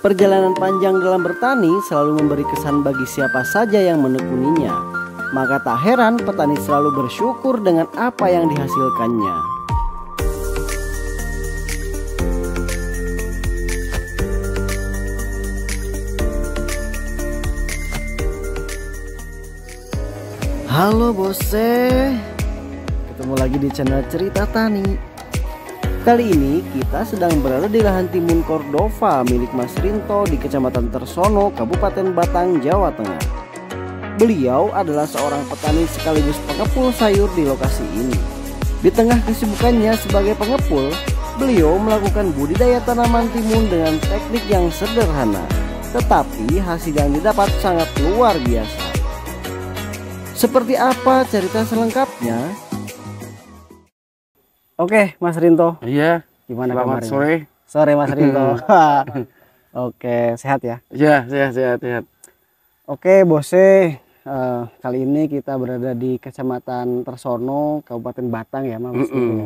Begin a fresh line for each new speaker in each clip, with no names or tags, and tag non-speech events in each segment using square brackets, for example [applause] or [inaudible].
Perjalanan panjang dalam bertani selalu memberi kesan bagi siapa saja yang menekuninya. Maka tak heran petani selalu bersyukur dengan apa yang dihasilkannya. Halo Bose, ketemu lagi di channel Cerita Tani Kali ini kita sedang berada di lahan timun Cordova milik Mas Rinto di Kecamatan Tersono, Kabupaten Batang, Jawa Tengah. Beliau adalah seorang petani sekaligus pengepul sayur di lokasi ini. Di tengah kesibukannya sebagai pengepul, beliau melakukan budidaya tanaman timun dengan teknik yang sederhana, tetapi hasil yang didapat sangat luar biasa. Seperti apa cerita selengkapnya? Oke, Mas Rinto.
Iya. Gimana Selamat kabarnya? sore. Sore Mas Rinto.
[laughs] [laughs] Oke, sehat ya?
Iya, sehat, sehat, sehat.
Oke, Bose. Uh, kali ini kita berada di Kecamatan Tersono, Kabupaten Batang ya, Mas. Mm -mm.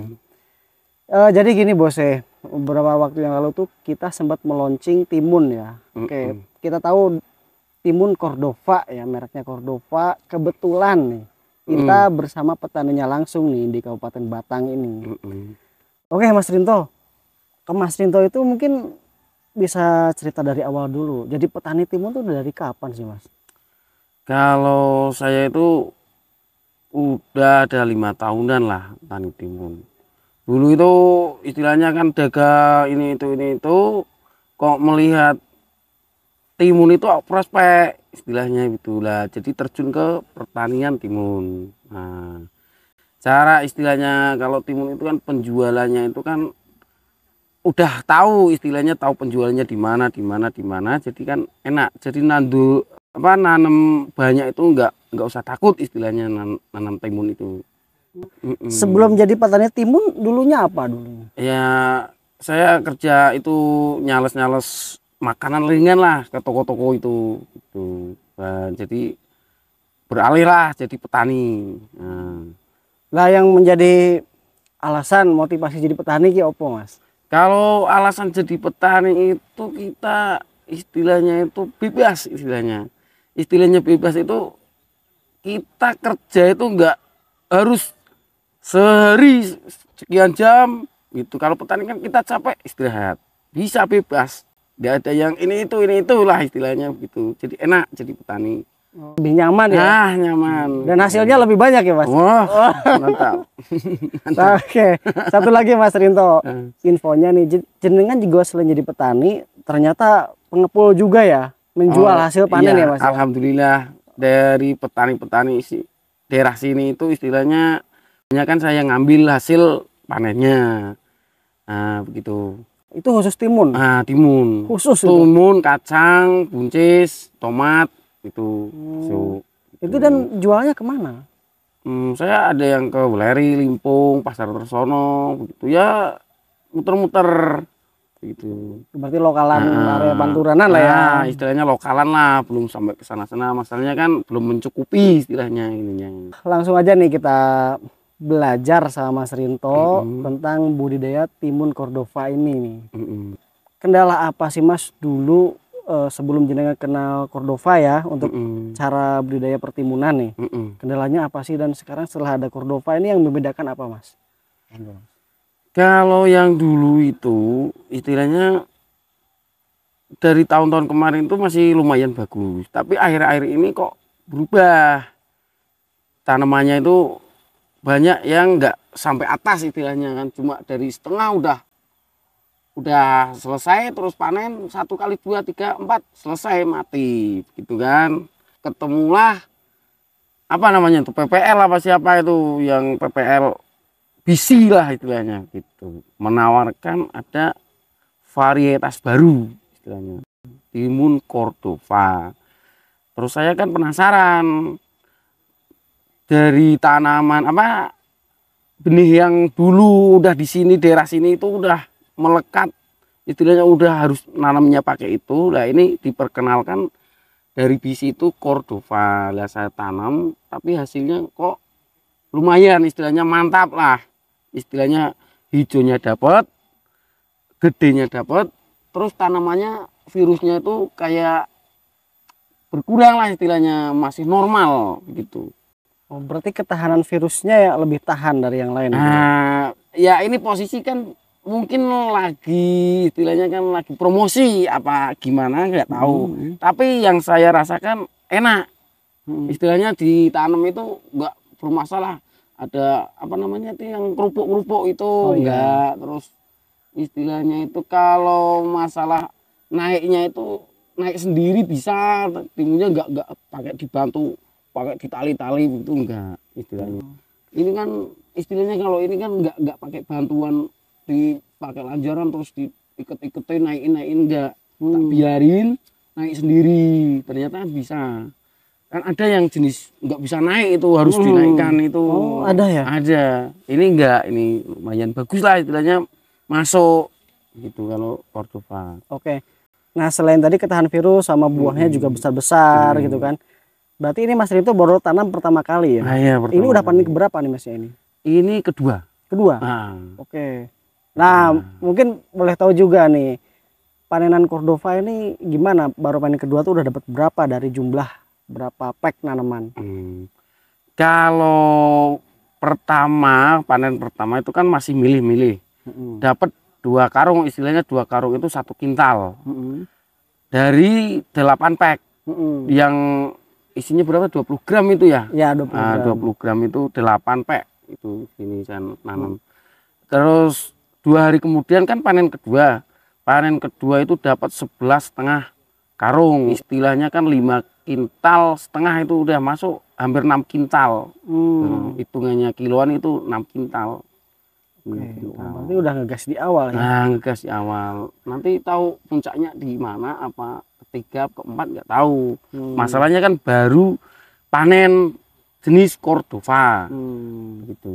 Uh, jadi gini, Bose. Beberapa waktu yang lalu tuh kita sempat meluncing timun ya. Oke, kita tahu timun Cordova ya, mereknya Cordova. Kebetulan nih kita mm. bersama petaninya langsung nih di Kabupaten Batang ini. -mm. Oke, Mas Rinto. Ke Mas Rinto itu mungkin bisa cerita dari awal dulu. Jadi petani timun tuh dari kapan sih, Mas?
Kalau saya itu udah ada lima tahunan lah petani timun. Dulu itu istilahnya kan dagang ini itu ini itu kok melihat timun itu prospek istilahnya itulah jadi terjun ke pertanian timun nah, cara istilahnya kalau timun itu kan penjualannya itu kan udah tahu istilahnya tahu penjualannya di mana di mana di mana jadi kan enak jadi nandu apa nanam banyak itu enggak enggak usah takut istilahnya nan, nanam timun itu Mm-mm. sebelum
jadi petani timun
dulunya apa dulu ya saya kerja itu nyales nyales makanan ringan lah ke toko-toko itu gitu. Nah, jadi beralih lah jadi petani nah. lah yang menjadi alasan
motivasi jadi petani ki opo mas
kalau alasan jadi petani itu kita istilahnya itu bebas istilahnya istilahnya bebas itu kita kerja itu enggak harus sehari sekian jam gitu kalau petani kan kita capek istirahat bisa bebas nggak ada yang ini itu ini itulah istilahnya begitu jadi enak jadi petani oh. lebih nyaman ya ah
nyaman dan hasilnya lebih banyak ya mas wah oh, [laughs] mantap, mantap. oke okay. satu lagi mas Rinto eh. infonya nih jenengan juga selain jadi petani ternyata pengepul juga ya menjual oh, hasil panen iya, ya mas
alhamdulillah dari petani-petani si daerah sini itu istilahnya banyak kan saya ngambil hasil panennya nah begitu itu khusus timun. ah timun. Khusus timun, itu? kacang, buncis, tomat itu. Hmm. Oh. So, gitu. itu dan
jualnya kemana?
Hmm, saya ada yang ke Beleri, Limpung, Pasar Tersono, begitu ya muter-muter gitu. Berarti lokalan nah, area Banturanan lah ya. Ah, istilahnya lokalan lah, belum sampai ke sana-sana. Masalahnya kan belum mencukupi istilahnya ininya.
Langsung aja nih kita belajar sama Mas Rinto mm-hmm. tentang budidaya timun Cordova ini nih. Mm-hmm. Kendala apa sih Mas dulu uh, sebelum jenengan kenal Cordova ya untuk mm-hmm. cara budidaya pertimunan nih? Mm-hmm. Kendalanya apa sih dan sekarang setelah ada Cordova ini yang membedakan apa Mas?
Kalau yang dulu itu istilahnya dari tahun-tahun kemarin itu masih lumayan bagus, tapi akhir-akhir ini kok berubah. Tanamannya itu banyak yang nggak sampai atas istilahnya kan cuma dari setengah udah udah selesai terus panen satu kali dua tiga empat selesai mati gitu kan ketemulah apa namanya itu PPL apa siapa itu yang PPL bisi lah istilahnya gitu menawarkan ada varietas baru istilahnya timun Cordova terus saya kan penasaran dari tanaman apa benih yang dulu udah di sini daerah sini itu udah melekat istilahnya udah harus nanamnya pakai itu lah ini diperkenalkan dari bisi itu Cordova lah saya tanam tapi hasilnya kok lumayan istilahnya mantap lah istilahnya hijaunya dapat gedenya dapat terus tanamannya virusnya itu kayak berkurang lah istilahnya masih normal gitu Oh,
berarti ketahanan virusnya ya lebih tahan dari yang lain. Gitu ya? Nah,
ya ini posisi kan mungkin lagi istilahnya kan lagi promosi apa gimana nggak tahu. Hmm. Tapi yang saya rasakan enak. Hmm. Istilahnya ditanam itu nggak bermasalah. Ada apa namanya itu yang kerupuk-kerupuk itu oh, enggak iya. terus istilahnya itu kalau masalah naiknya itu naik sendiri bisa timunya nggak nggak pakai dibantu pakai ditali-tali itu enggak istilahnya. Hmm. Ini kan istilahnya kalau ini kan enggak enggak pakai bantuan dipakai lanjaran terus diiket-iketin naikin-naikin enggak. Hmm. Tak biarin naik sendiri. Ternyata bisa. Kan ada yang jenis enggak bisa naik itu harus hmm. dinaikkan itu. Oh, ada ya? Ada. Ini enggak, ini lumayan bagus lah istilahnya masuk gitu kalau Cordova. Oke. Okay. Nah,
selain tadi ketahan virus sama buahnya hmm. juga besar-besar hmm. gitu kan. Berarti ini Mas itu baru tanam pertama kali
ya? Nah, iya, pertama ini udah panen
berapa nih Mas ya ini?
Ini kedua. Kedua. Nah.
Oke. Nah, nah, mungkin boleh tahu juga nih panenan Cordova ini gimana? Baru panen kedua tuh udah dapat berapa dari jumlah berapa pack tanaman?
Hmm. Kalau pertama panen pertama itu kan masih milih-milih. Hmm. Dapat dua karung, istilahnya dua karung itu satu kintal. Hmm. Dari delapan pack. Hmm. Yang isinya berapa 20 gram itu ya ya 20 ah, gram, uh, 20 gram itu 8 pek itu sini saya nanam hmm. terus dua hari kemudian kan panen kedua panen kedua itu dapat sebelas setengah karung istilahnya kan lima kintal setengah itu udah masuk hampir enam kintal hmm. Nah, hitungannya kiloan itu enam kintal nanti udah ngegas di awal ya. Nah, ngegas di awal. Nanti tahu puncaknya di mana apa tiga keempat nggak tahu hmm. masalahnya kan baru panen jenis Cordova hmm. gitu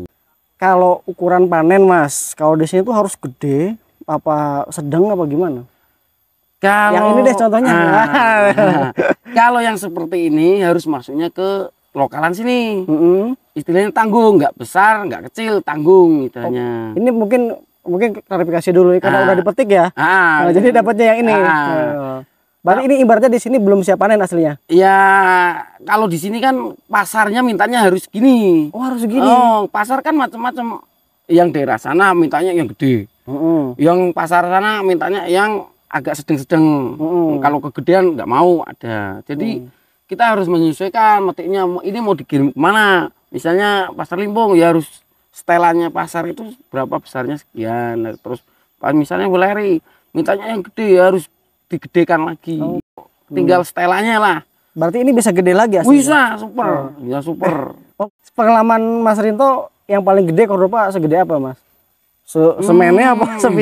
kalau ukuran panen mas
kalau di sini tuh harus gede apa sedang apa gimana kalau yang ini deh contohnya ah,
[laughs] ah, kalau yang seperti ini harus masuknya ke lokalan sini mm -hmm. istilahnya tanggung nggak besar nggak kecil tanggung istilahnya oh, ini
mungkin mungkin klarifikasi dulu ya, karena ah. udah dipetik ya ah, nah, jadi dapatnya yang ini ah, Berarti ini ibaratnya di sini belum siap panen aslinya.
Iya, kalau di sini kan pasarnya mintanya harus gini. Oh, harus gini. Oh, pasar kan macam-macam. Yang daerah sana mintanya yang gede. Mm -hmm. Yang pasar sana mintanya yang agak sedang-sedang. Mm -hmm. Kalau kegedean nggak mau ada. Jadi mm. kita harus menyesuaikan metiknya ini mau dikirim mana. Misalnya pasar Limbong ya harus setelannya pasar itu berapa besarnya sekian. Nah, terus misalnya wileri mintanya yang gede ya harus digedekan lagi. Oh. Tinggal setelannya lah.
Berarti ini bisa gede lagi ya Bisa, super. Oh.
Ya super.
[laughs] oh, pengalaman Mas Rinto yang paling gede korupa segede apa, Mas?
Se hmm. semennya hmm. apa Hmm.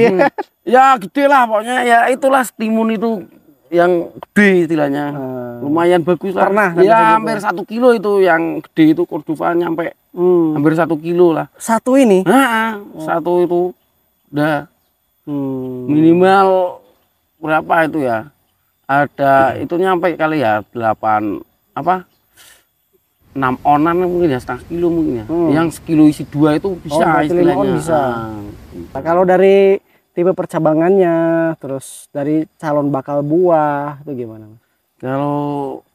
[laughs] ya gede lah pokoknya. Ya itulah timun itu yang gede istilahnya. Hmm. Lumayan bagus lah. Pernah? Ya hampir satu kilo itu yang gede itu Cordoba nyampe hmm. hampir satu kilo lah. Satu ini? Nah, oh. satu itu udah hmm. minimal berapa itu ya ada itu nyampe kali ya delapan apa enam onan mungkin ya setengah kilo mungkin ya hmm. yang sekilo isi dua itu oh, bisa oh, istilahnya bisa ah.
nah, kalau dari tipe percabangannya terus dari calon bakal buah itu gimana
kalau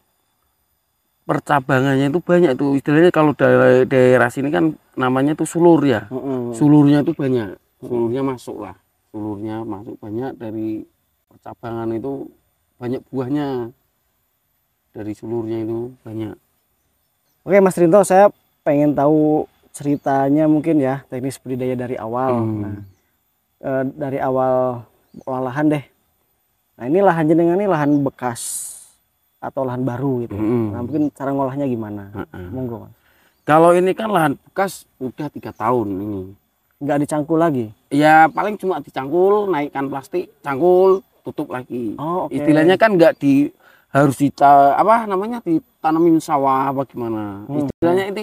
percabangannya itu banyak tuh istilahnya kalau dari daerah sini kan namanya tuh sulur ya hmm, hmm, hmm. sulurnya itu banyak hmm. sulurnya masuk lah sulurnya masuk banyak dari percabangan itu banyak buahnya dari seluruhnya itu banyak oke
Mas Rinto saya pengen tahu ceritanya mungkin ya teknis budidaya dari awal hmm. nah e, dari awal olahan deh nah ini lahan jenengan ini lahan bekas atau lahan baru gitu hmm. nah mungkin cara ngolahnya gimana hmm.
monggo Mas kalau ini kan lahan bekas udah tiga tahun ini nggak dicangkul lagi ya paling cuma dicangkul naikkan plastik cangkul tutup lagi. Oh, okay. Istilahnya kan nggak di harus dita apa namanya ditanamin sawah apa gimana. Hmm. Istilahnya itu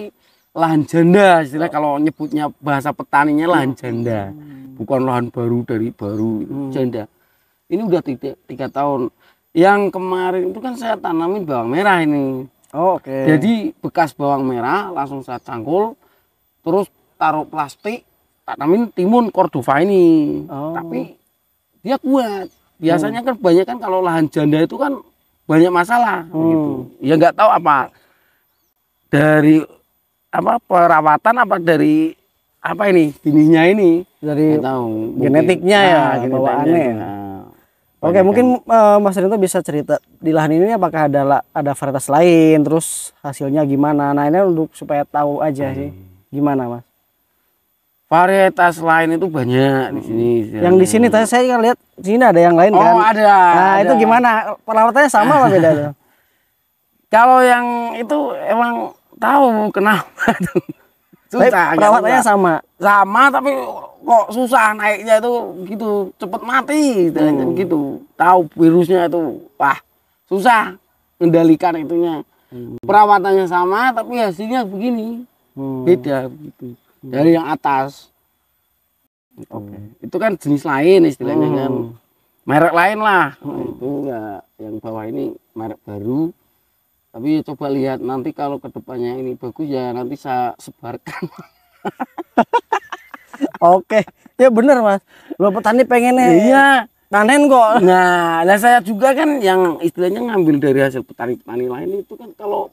lahan janda istilah oh. kalau nyebutnya bahasa petaninya lahan janda. Hmm. Bukan lahan baru dari baru hmm. janda. Ini udah tiga, tiga tahun. Yang kemarin itu kan saya tanamin bawang merah ini. Oh, oke. Okay. Jadi bekas bawang merah langsung saya cangkul terus taruh plastik tanamin timun Cordova ini. Oh. Tapi dia kuat biasanya kan banyak kan kalau lahan janda itu kan banyak masalah hmm. gitu ya nggak tahu apa dari apa perawatan apa dari apa ini bininya ini dari tahu, genetiknya mungkin. ya nah, genetiknya gitu kan, bawaannya ya. Nah, oke mungkin uh, Mas Rinto
bisa cerita di lahan ini apakah ada ada varietas lain terus hasilnya gimana nah ini untuk supaya tahu aja hmm. sih gimana Mas
varietas lain itu banyak di sini. Yang di sini
tadi saya kan lihat di sini ada yang lain oh, kan. Oh, ada. Nah, ada. itu gimana?
Perawatannya sama apa beda tuh? [laughs] Kalau yang itu emang tahu kenapa [laughs] tuh. Susah. Tapi perawatannya sama. Sama tapi kok susah naiknya itu gitu, cepet mati gitu. Hmm. gitu. Tahu virusnya itu wah, susah mengendalikan itunya. Hmm. Perawatannya sama tapi hasilnya begini. Hmm. Beda gitu. Hmm. dari yang atas gitu. oke, okay. itu kan jenis lain istilahnya hmm. kan merek lain lah nah, hmm. nah, itu enggak ya yang bawah ini merek baru tapi coba lihat nanti kalau kedepannya ini bagus ya nanti saya sebarkan [laughs] oke ya bener mas lo petani pengennya iya panen kok nah lah saya juga kan yang istilahnya ngambil dari hasil petani-petani lain itu kan kalau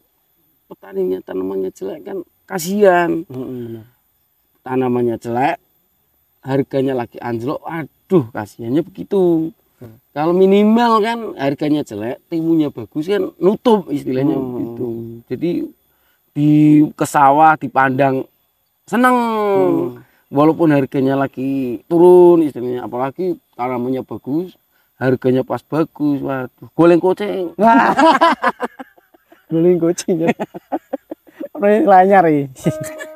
petaninya tanamannya jelek kan kasihan hmm, tanamannya jelek harganya lagi anjlok aduh kasihannya begitu hmm. kalau minimal kan harganya jelek timunya bagus kan nutup istilahnya hmm. begitu jadi di kesawah dipandang senang hmm. walaupun harganya lagi turun istilahnya apalagi tanamannya bagus harganya pas bagus waduh goleng kucing [laughs] goleng kucing ya [laughs] lanyar ya [laughs]